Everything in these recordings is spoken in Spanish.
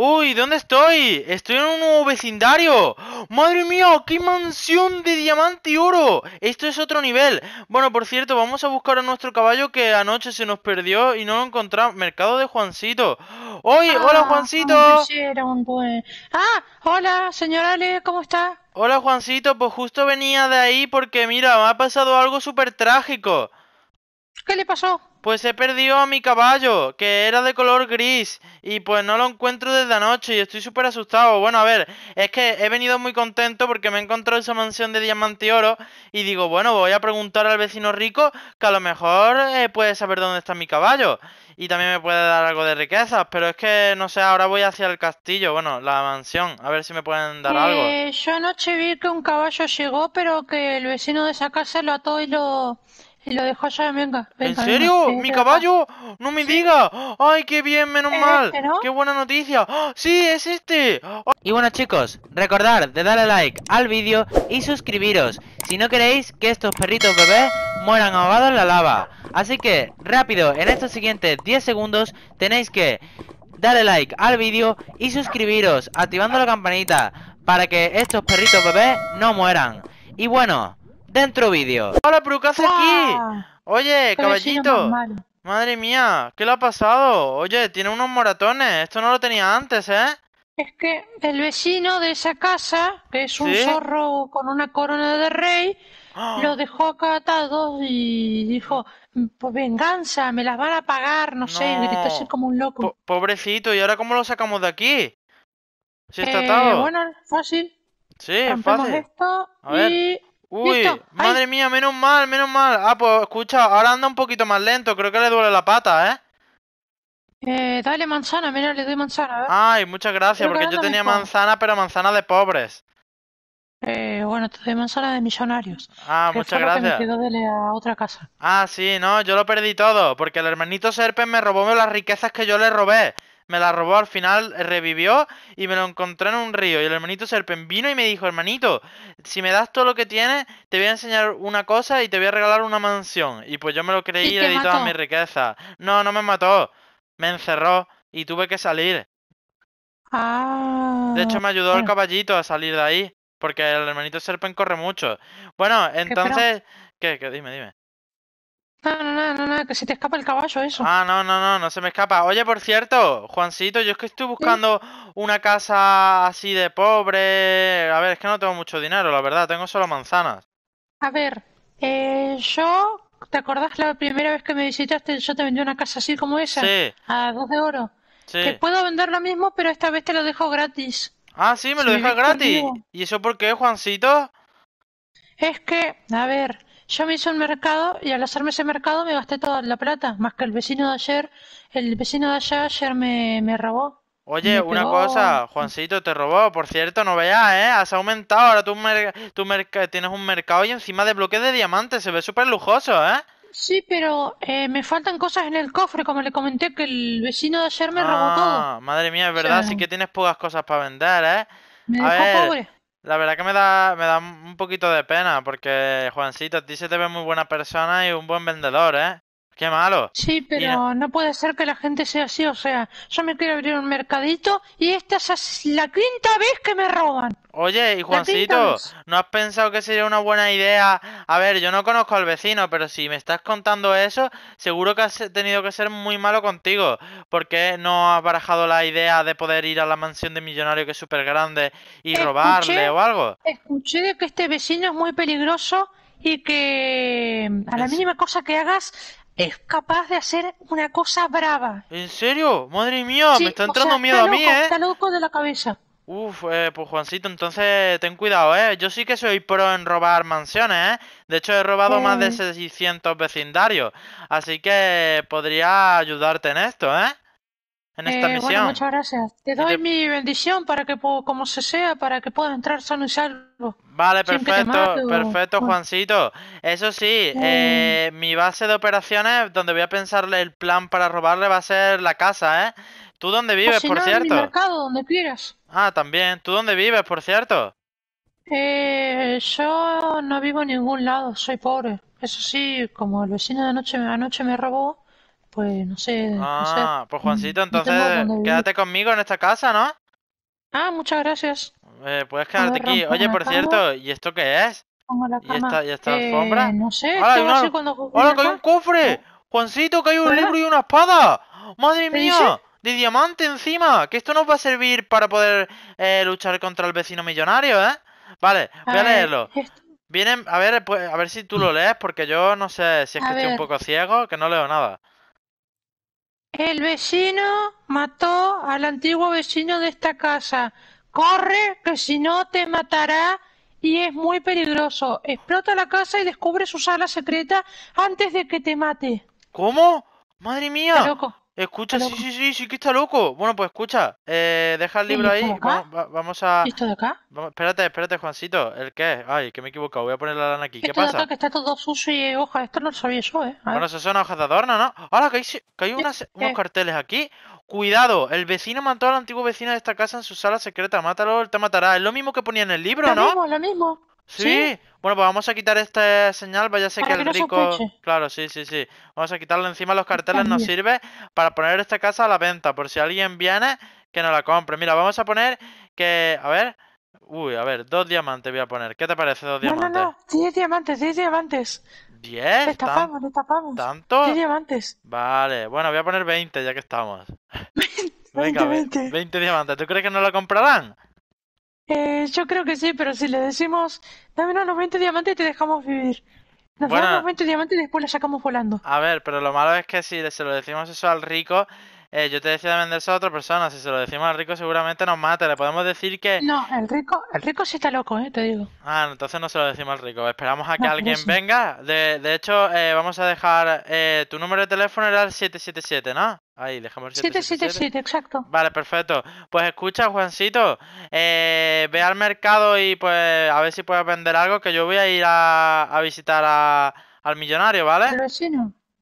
¡Uy! ¿Dónde estoy? Estoy en un nuevo vecindario. ¡Madre mía! ¡Qué mansión de diamante y oro! Esto es otro nivel. Bueno, por cierto, vamos a buscar a nuestro caballo que anoche se nos perdió y no lo encontramos. Mercado de Juancito. ¡Uy! Ah, ¡Hola, Juancito! Pues, ¡Ah! ¡Hola, señora Ale! ¿Cómo está? Hola, Juancito. Pues justo venía de ahí porque, mira, me ha pasado algo súper trágico. ¿Qué le pasó? Pues he perdido a mi caballo, que era de color gris, y pues no lo encuentro desde anoche y estoy súper asustado. Bueno, a ver, es que he venido muy contento porque me he encontrado esa mansión de diamante y oro y digo, bueno, voy a preguntar al vecino rico que a lo mejor eh, puede saber dónde está mi caballo y también me puede dar algo de riquezas, pero es que no sé, ahora voy hacia el castillo, bueno, la mansión, a ver si me pueden dar eh, algo. Yo anoche vi que un caballo llegó, pero que el vecino de esa casa lo ató y lo lo ¿En serio? ¡Mi caballo! ¡No me diga! ¡Ay, qué bien, menos mal! Este, ¡Qué buena noticia! Si, ¡Ah! ¡Sí, es este! Y bueno chicos, recordad de darle like al vídeo y suscribiros si no queréis que estos perritos bebés mueran ahogados en la lava. Así que, rápido, en estos siguientes 10 segundos tenéis que darle like al vídeo y suscribiros activando la campanita para que estos perritos bebés no mueran. Y bueno, Dentro vídeo. Hola, pero aquí? Oye, caballito. Madre mía, ¿qué le ha pasado? Oye, tiene unos moratones. Esto no lo tenía antes, ¿eh? Es que el vecino de esa casa, que es un zorro con una corona de rey, ¡Ah! lo dejó acá atado y dijo, pues venganza, me las van a pagar, no, sé, gritó así como un loco. pobrecito, ¿y ahora cómo lo sacamos de aquí? Si está eh, atado. Bueno, fácil. Sí, es fácil. a y... Uy, madre mía, menos mal, menos mal. Ah, pues escucha, ahora anda un poquito más lento, creo que le duele la pata, ¿eh? Eh, dale manzana, mira, le doy manzana. Ay, muchas gracias, porque yo tenía manzana, pero manzana de pobres. Eh, bueno, te doy manzana de millonarios. Ah, muchas gracias. Que otra casa. Ah, sí, no, yo lo perdí todo, porque el hermanito Serpen me robó las riquezas que yo le robé me la robó, al final eh, revivió y me lo encontré en un río. Y el hermanito Serpen vino y me dijo, hermanito, si me das todo lo que tienes, te voy a enseñar una cosa y te voy a regalar una mansión. Y pues yo me lo creí y le di toda mi riqueza. No, no me mató. Me encerró y tuve que salir. Ah. De hecho, me ayudó el caballito a salir de ahí. Porque el hermanito Serpen corre mucho. Bueno, entonces... ¿Qué? ¿Qué? ¿Qué? Dime, dime. No, no, no, no, que se te escapa el caballo eso. Ah, no, no, no, no se me escapa. Oye, por cierto, Juancito, yo es que estoy buscando una casa así de pobre. A ver, es que no tengo mucho dinero, la verdad, tengo solo manzanas. A ver, eh, yo, ¿te acordás la primera vez que me visitaste? Yo te vendí una casa así como esa. Sí. A dos de oro. Sí. Te puedo vender lo mismo, pero esta vez te lo dejo gratis. Ah, sí, me lo dejas gratis. ¿Y eso por qué, Juancito? Es que, a ver, yo me hice un mercado y al hacerme ese mercado me gasté toda la plata, más que el vecino de ayer. El vecino de allá ayer me, robó. Oye, una cosa, Juancito te robó, por cierto, no veas, ¿eh? Has aumentado, ahora tú tienes un mercado y encima de bloques de diamantes, se ve súper lujoso, ¿eh? Sí, pero eh, me faltan cosas en el cofre, como le comenté que el vecino de ayer me robó ah, todo. Madre mía, es verdad, sí que tienes pocas cosas para vender, ¿eh? La verdad que me da, me da un poquito de pena porque Juancito, a ti se te ve muy buena persona y un buen vendedor, ¿eh? Qué malo. Sí, pero no... puede ser que la gente sea así. O sea, yo me quiero abrir un mercadito y esta es la quinta vez que me roban. Oye, y Juancito, ¿no has pensado que sería una buena idea? A ver, yo no conozco al vecino, pero si me estás contando eso, seguro que has tenido que ser muy malo contigo. porque no has barajado la idea de poder ir a la mansión de millonario que es súper grande y robarle o algo? Escuché de que este vecino es muy peligroso y que a la mínima cosa que hagas es capaz de hacer una cosa brava. ¿En serio? Madre mía, me está entrando miedo a mí, ¿eh? Está loco de la cabeza. Uf, eh, pues Juancito, entonces ten cuidado, ¿eh? Yo sí que soy pro en robar mansiones, ¿eh? De hecho, he robado más de 600 mm. vecindarios. Así que podría ayudarte en esto, ¿eh? en eh, esta misión. Bueno, muchas gracias. Te doy mi bendición para que, como se sea, para que pueda entrar sano y salvo. Vale, perfecto, perfecto, Juancito. Eso sí, eh. Eh, mi base de operaciones, donde voy a pensar el plan para robarle, va a ser la casa, ¿eh? ¿Tú dónde pues vives, por cierto? mercado, donde quieras. Ah, también. ¿Tú dónde vives, por cierto? Eh, yo no vivo en ningún lado, soy pobre. Eso sí, como el vecino de anoche me robó, pues no sé. Ah, pues, mm, no pues Juancito, entonces quédate conmigo en esta casa, ¿no? Ah, muchas gracias. Eh, puedes quedarte aquí. Oye, por cierto, ¿y esto qué es? La ¿Y esta, eh, alfombra? No sé, Hola, que hay un cofre! Juancito, que hay un libro y una espada. ¡Madre mía! De diamante encima. Que esto nos va a servir para poder eh, luchar contra el vecino millonario, ¿eh? Vale, voy a, leerlo. Vienen, a ver, pues, a ver si tú lo mm. lees, porque yo no sé si es que estoy un poco ciego, que no leo nada. El vecino mató al antiguo vecino de esta casa. Corre, que si no te matará y es muy peligroso. Explota la casa y descubre su sala secreta antes de que te mate. ¿Cómo? Madre mía. loco. Escucha, sí, sí, sí, sí que está loco. Bueno, pues escucha, eh, deja el libro ahí. Vamos, a... vamos a. ¿Esto de acá? espérate, espérate, Juancito. ¿El qué? Ay, que me he equivocado. Voy a poner la lana aquí. ¿Qué pasa? que está todo sucio y hoja, Esto no lo sabía yo, ¿eh? Bueno, eso son hojas de adorno, ¿no? Ahora que hay, que hay unos carteles aquí. Cuidado, el vecino mató al antiguo vecino de esta casa en su sala secreta. Mátalo, él te matará. Es lo mismo que ponía en el libro, ¿no? Lo mismo, lo mismo. Sí. Bueno, pues vamos a quitar esta señal, vaya pues sé que el rico... Claro, sí, sí, sí. Vamos a quitarle encima los carteles, nos sirve para poner esta casa a la venta, por si alguien viene, que nos la compre. Mira, vamos a poner que... A ver... Uy, a ver, dos diamantes voy a poner. ¿Qué te parece dos diamantes? No, no, no. diez diamantes, diez diamantes. ¿Diez? Destapamos, destapamos. ¿Tanto? Diez diamantes. Vale, bueno, voy a poner veinte ya que estamos. Veinte, veinte. Veinte diamantes. ¿Tú crees que no la comprarán? Eh, yo creo que sí, pero si le decimos, dame unos 20 diamantes y te dejamos vivir. Nos bueno, damos los 20 diamantes y después la sacamos volando. A ver, pero lo malo es que si se lo decimos eso al rico, eh, yo te decía de a otra persona. Si se lo decimos al rico, seguramente nos mata. Le podemos decir que. No, el rico, el rico sí está loco, eh, te digo. Ah, entonces no se lo decimos al rico. Esperamos a que alguien venga. De, hecho, eh, vamos a dejar. Eh, tu número de teléfono era el 777, ¿no? Ahí, dejamos el 777, exacto. Vale, perfecto. Pues escucha, Juancito, eh, ve al mercado y pues a ver si puedes vender algo, que yo voy a ir a, visitar al millonario, ¿vale?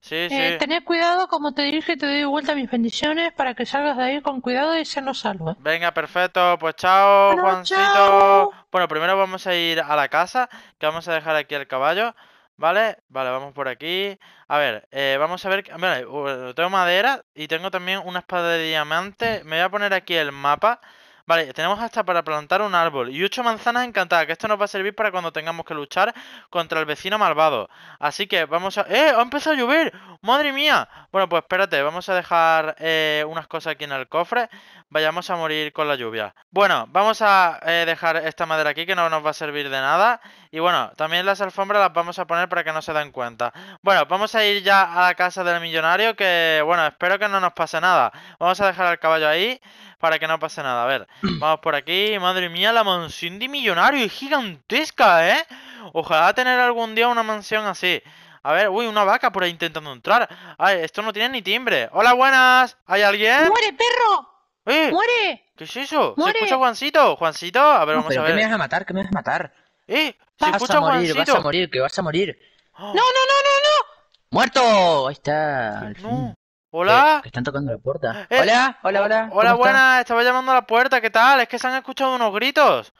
Sí, eh, cuidado, como te dije, te doy vuelta mis bendiciones para que salgas de ahí con cuidado y se nos salve. Venga, perfecto. Pues chao, Juancito. Bueno, primero vamos a ir a la casa, que vamos a dejar aquí el caballo. ¿Vale? Vale, vamos por aquí. A ver, eh, vamos a ver... tengo madera y tengo también una espada de diamante. Me voy a poner aquí el mapa. Vale, tenemos hasta para plantar un árbol y ocho manzanas encantadas, que esto nos va a servir para cuando tengamos que luchar contra el vecino malvado. Así que vamos a... ¡Eh! ¡Ha empezado a llover! ¡Madre mía! Bueno, pues espérate, vamos a dejar eh, unas cosas aquí en el cofre. Vayamos a morir con la lluvia. Bueno, vamos a eh, dejar esta madera aquí que no nos va a servir de nada. Y bueno, también las alfombras las vamos a poner para que no se den cuenta. Bueno, vamos a ir ya a la casa del millonario que, bueno, espero que no nos pase nada. Vamos a dejar al caballo ahí para que no pase nada. A ver, vamos por aquí. Madre mía, la mansión de millonario es gigantesca, ¿eh? Ojalá tener algún día una mansión así. A ver, uy, una vaca por ahí intentando entrar. Ay, esto no tiene ni timbre. Hola, buenas. ¿Hay alguien? ¡Muere, perro! ¡Eh! ¡Muere! ¿Qué es eso? ¡Muere! ¿Se escucha Juancito? ¿Juancito? A ver, vamos a ver. ¿Qué me vas a matar? ¿Qué me vas matar? ¡Eh! vas a morir, vas a morir, que vas a morir. Ah. ¡No, no, no, no, no! ¡Muerto! Ahí está, al fin. ¿Hola? Que, están tocando la puerta. Eh, eh, hola, hola, hola. Hola, buenas, estaba llamando a la puerta, ¿qué tal? Es que se han escuchado unos gritos.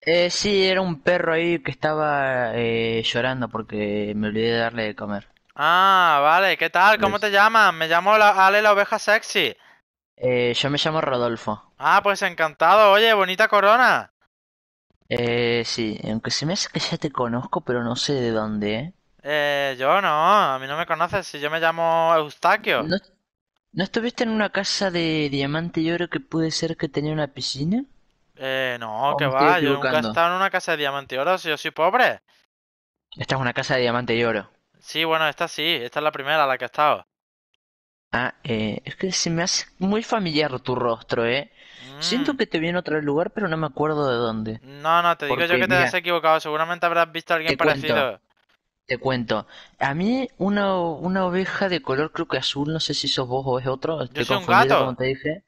Eh, sí, era un perro ahí que estaba eh, llorando porque me olvidé de darle de comer. Ah, vale, ¿qué tal? ¿Cómo pues te llamas? Me llamo Ale la oveja sexy. Eh, yo me llamo Rodolfo. Ah, pues encantado, oye, bonita corona. Eh, sí, aunque se me hace que ya te conozco, pero no sé de dónde, ¿eh? eh yo no, a mí no me conoces, si yo me llamo Eustaquio. ¿No, estuviste en una casa de diamante y oro que puede ser que tenía una piscina? Eh, no, que va, yo nunca he estado en una casa de diamante y oro, si yo soy pobre. Esta es una casa de diamante y oro. Sí, bueno, esta sí, esta es la primera a la que he estado. Ah, eh, es que se me hace muy familiar tu rostro, ¿eh? Siento mm. que te viene en otro lugar, pero no me acuerdo de dónde. No, no, te digo yo que te has equivocado. Seguramente habrás visto a alguien parecido. te cuento. A mí, una, oveja de color, creo que azul, no sé si sos vos o es otro. yo un gato. Como te dije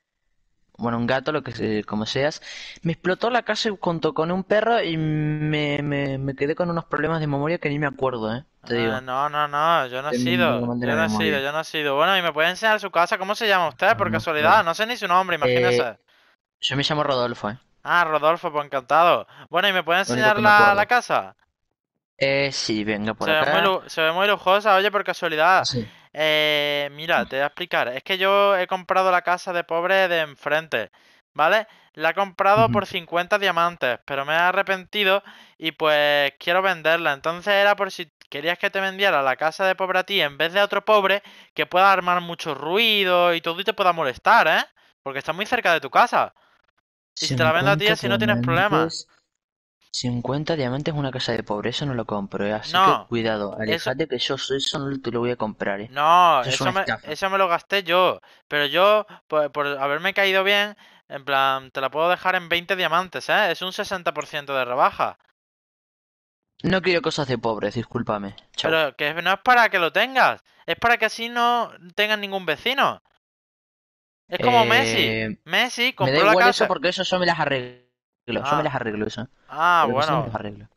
bueno, un gato, lo que como seas, me explotó la casa junto con un perro y me, me, quedé con unos problemas de memoria que ni me acuerdo, ¿eh? Te ah, No, no, no, yo no he sido, yo no he sido, yo no he sido. Bueno, y me puede enseñar su casa, ¿cómo se llama usted ah, por casualidad? No sé ni su nombre, eh, imagínese. Yo me llamo Rodolfo, ¿eh? Ah, Rodolfo, pues encantado. Bueno, ¿y me puedes enseñar la, la, casa? Eh, sí, venga por se Ve muy, se ve muy lujosa, oye, por casualidad. Eh, mira, te voy a explicar. Es que yo he comprado la casa de pobre de enfrente, ¿vale? La he comprado por 50 diamantes, pero me he arrepentido y pues quiero venderla. Entonces era por si querías que te vendiera la casa de pobre a ti en vez de a otro pobre que pueda armar mucho ruido y todo y te pueda molestar, ¿eh? Porque está muy cerca de tu casa. Si te la vendo a ti, si no tienes problemas. 50 diamantes es una casa de pobre, eso no lo compro, ¿eh? así que cuidado, alejate que yo eso no te lo voy a comprar. ¿eh? No, eso, me, lo gasté yo, pero yo, pues, por, haberme caído bien, en plan, te la puedo dejar en 20 diamantes, ¿eh? Es un 60% de rebaja. No quiero cosas de pobres, discúlpame. Pero que no es para que lo tengas, es para que así no tengas ningún vecino. Es como Messi. Eh, Messi compró me da igual eso porque eso yo me las arreglo. Ah. Yo me ah. las arreglo eso. Ah, bueno.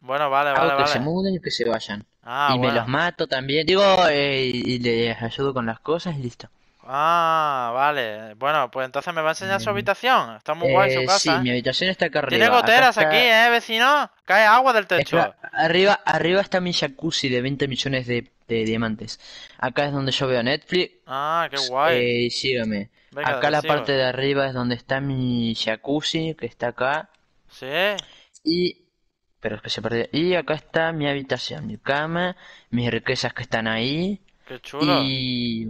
Bueno, vale, Hago vale, que se muden y que se vayan. Ah, y me los mato también. Digo, eh, y les ayudo con las cosas y listo. Ah, vale. Bueno, pues entonces me va a enseñar su habitación. Está muy guay su eh, casa. Sí, mi habitación está acá arriba. Tiene goteras aquí, ¿eh, vecino? Cae agua del techo. arriba, arriba está mi jacuzzi de 20 millones de, diamantes. Acá es donde yo veo Netflix. Ah, qué guay. Eh, acá la parte de arriba es donde está mi jacuzzi, que está acá. Sí. Y. Pero es que se perdió. Y acá está mi habitación, mi cama, mis riquezas que están ahí. Qué chulo. Y.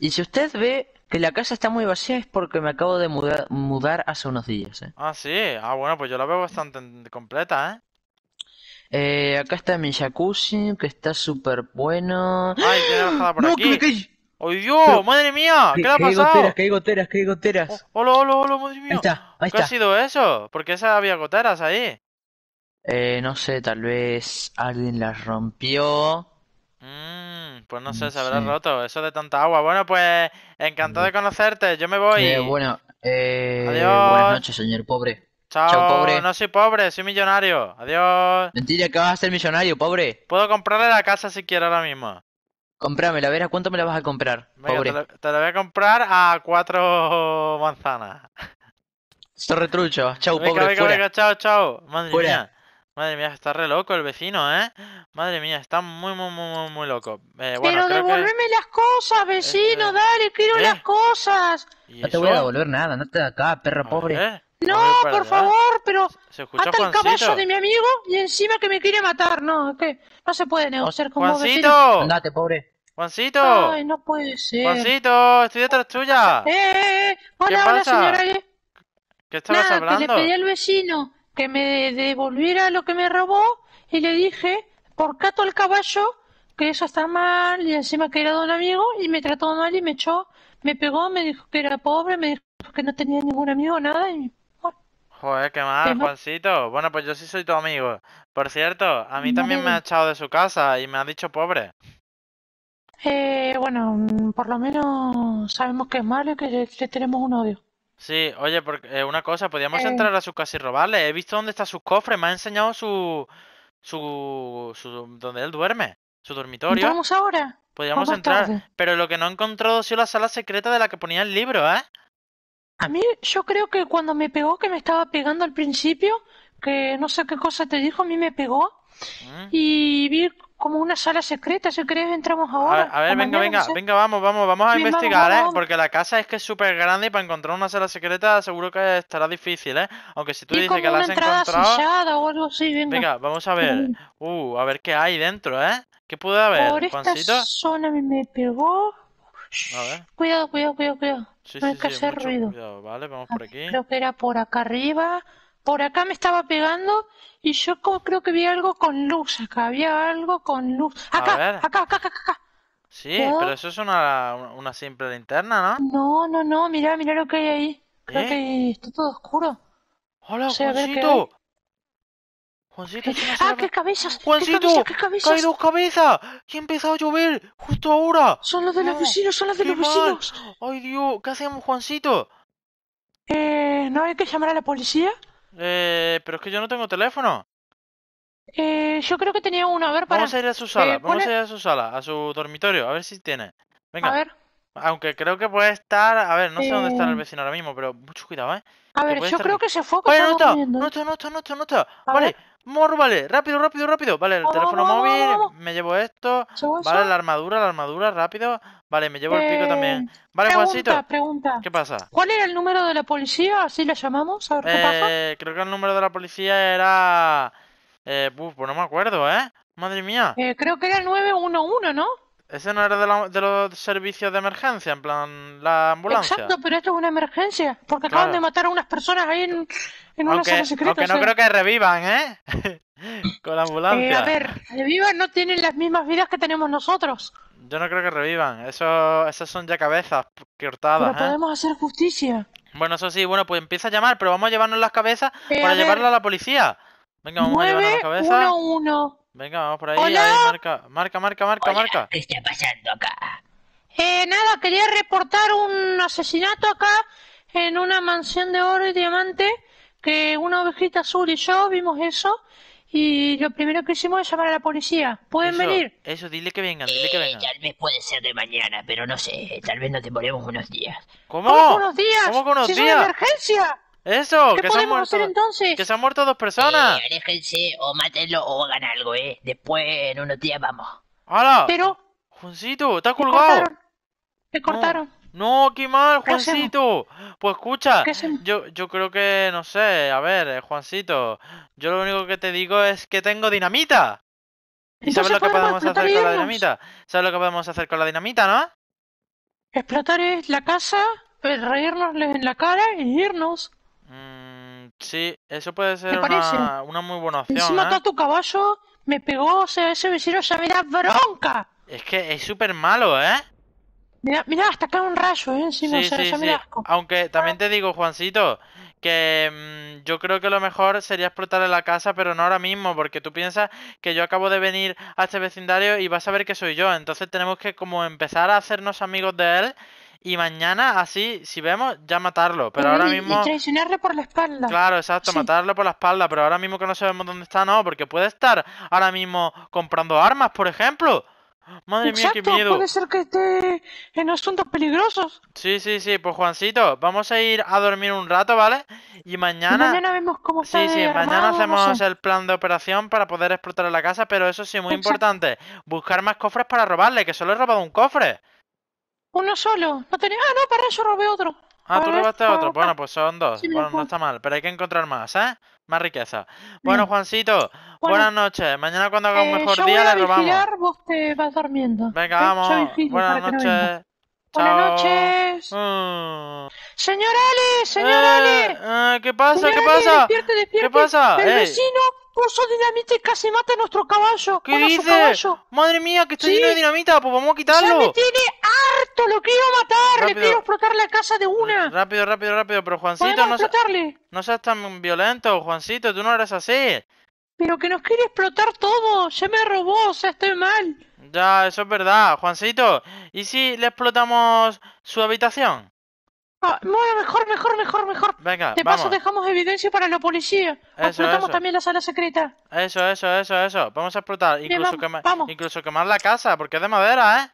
Y si usted ve que la casa está muy vacía es porque me acabo de mudar, hace unos días. ¿eh? Ah, sí. Ah, bueno, pues yo la veo bastante completa, ¿eh? Eh, acá está mi jacuzzi, que está súper bueno. ¡Ay, tiene bajada por aquí! ¡Ay Dios! ¡Madre mía! ¿Qué, le ha pasado? Goteras, que hay goteras, que hay goteras. Oh, hola, hola, hola, madre mía. Ahí está, ahí ¿Qué ha sido eso? ¿Por qué había goteras ahí? Eh, no sé, tal vez alguien las rompió. Mmm, pues no, sé, se habrá roto. Eso de tanta agua. Bueno, pues encantado de mm. conocerte. Yo me voy. Eh, bueno, eh, Adiós. buenas noches, señor pobre. Chao, pobre. No soy pobre, soy millonario. Adiós. Mentira, que vas a ser millonario, pobre. Puedo comprarle la casa si quiero ahora mismo. Comprámela, a cuánto me la vas a comprar. pobre. Te, la, voy a comprar a cuatro manzanas. ¡Esto retrucho. chau, pobre. fuera. venga, chao, chao. Madre mía. Madre mía, está re loco el vecino, ¿eh? Madre mía, está muy, muy, muy, muy loco. Eh, pero devolveme las cosas, vecino, eh, eh, dale, quiero las cosas. No te voy a devolver nada, no te da acá, perro pobre. No, por favor, pero ¿Se el caballo de mi amigo y encima que me quiere matar. No, es que no se puede negociar con Juancito. vos, vecino. Andate, pobre. Juancito. Ay, no puede ser. Juancito, estoy detrás oh, tuya. Eh, eh, eh, hola, hola, señora. ¿Qué estabas pues hablando? Que le pedí al vecino que me devolviera lo que me robó y le dije, por cato el caballo, que eso está mal y encima que era don amigo y me trató mal y me echó, me pegó, me dijo que era pobre, me dijo que no tenía ningún amigo, nada y Joder, qué mal, Juancito. Bueno, pues yo sí soy tu amigo. Por cierto, a mí también me ha echado de su casa y me ha dicho pobre. Eh, bueno, mm, por lo menos sabemos que es malo y que le tenemos un odio. Sí, oye, porque, eh, una cosa, podríamos eh. entrar a su casa y robarle. He visto dónde está su cofre, me ha enseñado su, su, su donde él duerme, su dormitorio. ¿Vamos ahora? Podríamos entrar, pero lo que no he encontrado ha sido la sala secreta de la que ponía el libro, ¿eh? A mí, yo creo que cuando me pegó, que me estaba pegando al principio, que no sé qué cosa te dijo, a mí me pegó. Mm. Y vi como una sala secreta, si crees? entramos ahora. A ver, venga, venga, venga, vamos, vamos, vamos a investigar, ¿eh? Porque la casa es que es súper grande y para encontrar una sala secreta seguro que estará difícil, ¿eh? Aunque si tú dices que la has encontrado... O algo así, venga. venga. vamos a ver. Uh, a ver qué hay dentro, ¿eh? ¿Qué puede haber, Por esta zona me pegó... A ver. Cuidado, cuidado, cuidado, cuidado. Sí, no hay que hacer ruido. Vale, vamos ah, por aquí. Creo que era por acá arriba por acá me estaba pegando y yo creo que vi algo con luz acá, había algo con luz. Acá, acá, acá, acá, acá. Sí, pero eso es una, una simple linterna, ¿no? No, no, no, mira, mira lo que hay ahí. Creo ¿Eh? que está todo oscuro. ¡Hola, o sea, Juancito! Juancito, ¡Ah, qué cabezas! ¡Juancito! ¡Qué cabezas! Qué cabezas! ¡Cae dos cabezas! ¡Que ha empezado a llover! ¡Justo ahora! ¡Son los de los vecinos! ¡Son los de los fusilos. vecinos! ¡Ay, Dios! ¿Qué hacemos, Juancito? Eh, ¿no hay que llamar a la policía? Eh, pero es que yo no tengo teléfono. Eh, yo creo que tenía uno, a ver, para... Vamos a ir a su sala, vamos a ir a su sala, a su dormitorio, a ver si tiene. Venga. A ver. Aunque creo que puede estar. A ver, no sé dónde está el eh, vecino ahora mismo, pero mucho cuidado, ¿eh? A ver, yo creo que se fue. Vale, no está, no está, no está, no está, Vale, morro, vale, rápido, rápido, rápido. Vale, el teléfono móvil, me llevo esto. Vale, la armadura, la armadura, rápido. Vale, me llevo el pico también. Eh, vale, Juancito. Pregunta. ¿Qué pasa? ¿Cuál era el número de la policía? Así la llamamos, a ver qué eh, Creo que el número de la policía era. Eh, pues no me acuerdo, ¿eh? Madre mía. Eh, creo que era 911, ¿no? ¿Ese no era de, los servicios de emergencia, en plan la ambulancia? Exacto, pero esto es una emergencia, porque acaban de matar a unas personas ahí en, una secreta. Aunque no creo que revivan, ¿eh? Con la eh, ambulancia. a ver, revivan no tienen las mismas vidas que tenemos nosotros. Yo no creo que revivan, eso, esas son ya cabezas cortadas. Pero ¿eh? podemos hacer justicia. Bueno, eso sí, bueno, pues empieza a llamar, pero vamos a llevarnos las cabezas eh, para llevarla a la policía. Venga, vamos a llevarnos las cabezas. 1, 1. Venga, vamos por ahí. ahí marca, marca, marca, marca, ¿Qué está pasando acá? Eh, nada, quería reportar un asesinato acá en una mansión de oro y diamante que una ovejita azul y yo vimos eso y lo primero que hicimos es llamar a la policía. ¿Pueden venir? Eso, dile que vengan, dile que eh, vengan. Tal vez puede ser de mañana, pero no sé, tal vez nos demoremos unos días. ¿Cómo? ¿Cómo unos días? ¿Cómo unos si días? Es una emergencia! Eso, ¿Qué que, se han muerto, entonces? que se han muerto dos personas. Eh, o matenlo o hagan algo, ¿eh? Después en unos días vamos. ¡Hala! Pero... Juancito, está colgado. Cortaron. Te cortaron. No, qué mal, Juancito. pues escucha, yo, yo creo que, no sé, a ver, eh, Juancito, yo lo único que te digo es que tengo dinamita. sabes lo que podemos hacer con la dinamita? ¿Sabes lo que podemos hacer con la dinamita, no? Explotar la casa, eh, reírnos en la cara y irnos. Mm, sí, eso puede ser una, muy buena opción. Si ¿eh? todo tu caballo me pegó, ese vecino se me bronca. Es que es súper malo, ¿eh? Mira, mira, hasta acá un rayo, ¿eh? Encima, sí, o sea, Aunque también te digo, Juancito, que mm, yo creo que lo mejor sería explotarle la casa, pero no ahora mismo, porque tú piensas que yo acabo de venir a este vecindario y vas a ver que soy yo. Entonces tenemos que como empezar a hacernos amigos de él y mañana así, si vemos, ya matarlo. Pero, ahora mismo... traicionarle por la espalda. Claro, exacto, matarlo por la espalda. Pero ahora mismo que no sabemos dónde está, no, porque puede estar ahora mismo comprando armas, por ejemplo. Madre mía, qué miedo. Puede ser que esté en asuntos peligrosos. Sí, sí, sí. Pues Juancito, vamos a ir a dormir un rato, ¿vale? Y mañana. mañana vemos cómo Sí, sí. mañana hacemos el plan de operación para poder explotar la casa, pero eso sí, muy importante. Buscar más cofres para robarle, que solo he robado un cofre. Uno solo. No tenía... Ah, no, para eso robé otro. Ah, tú robaste otro. Bueno, pues son dos. bueno, no está mal, pero hay que encontrar más, ¿eh? Más riqueza. Bueno, Juancito, buenas noches. Mañana cuando haga un eh, mejor día voy a le Vigilar, vos te vas durmiendo. ¿eh? Venga, vamos. Buenas noches. Buenas mm. noches. Señor Ale, señor eh, Ale. ¿Qué pasa? ¿Qué pasa? ¿Qué pasa? vecino puso dinamita y casi mata a nuestro caballo. ¿Qué dices? Madre mía, que estoy lleno de dinamita, pues vamos a quitarlo. Ya me tiene harto, lo quiero matar, le quiero explotar la casa de una. Rápido, rápido, rápido, pero Juancito, no, no seas tan violento, Juancito, tú no eres así. Pero que nos quiere explotar todo, ya me robó, o sea, estoy mal. Ya, eso es verdad, Juancito. ¿Y si le explotamos su habitación? Ah, mejor, mejor, mejor, mejor. Venga, De paso dejamos evidencia para la policía. Explotamos también la sala secreta. Eso, eso, eso, eso. Vamos a explotar. Incluso, vamos, Incluso quemar la casa, porque es de madera, ¿eh?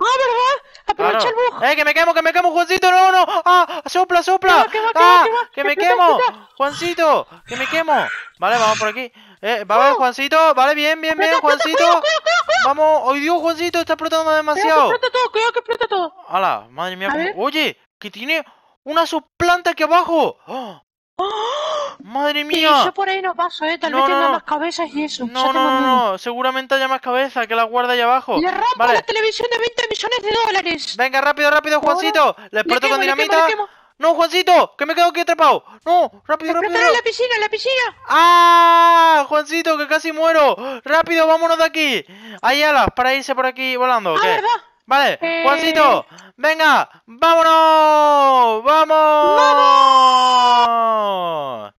¡Ah, verdad! ¡Aprovecha claro. el bug! ¡Eh, que me quemo, que me quemo, Juancito! ¡No, no! ¡Ah! ¡Sopla, sopla! Quema, quema, ¡Ah! ¡Que me quemo! ¡Juancito! ¡Que me quemo! Vale, vamos por aquí. Eh, vale, Juancito, vale, bien, bien, bien, Juancito. Cuidado, cuidado, cuidado, vamos, hoy Dios, Juancito, está explotando demasiado. Cuidado que explota todo, cuidado que explota todo. ¡Hala! Madre mía, oye, que tiene una subplanta aquí abajo. ¡Ah! ¡Ah! ¡Madre mía! Eso yo por ahí no paso, eh. Tal vez tenga más cabezas y eso. No, no, no, Seguramente haya más cabezas que la guarda allá abajo. ¡Le rompo la televisión de 20 millones de dólares! Venga, rápido, rápido, Juancito. Le exploto con dinamita. ¡No, Juancito! ¡Que me quedo aquí atrapado! ¡No! ¡Rápido, rápido! ¡Explotaron la piscina, la piscina! ¡Ah! ¡Juancito, que casi muero! ¡Rápido, vámonos de aquí! Hay alas para irse por aquí volando. ¿qué? Vale, Juancito, venga, vámonos, vamos. ¡Vamos!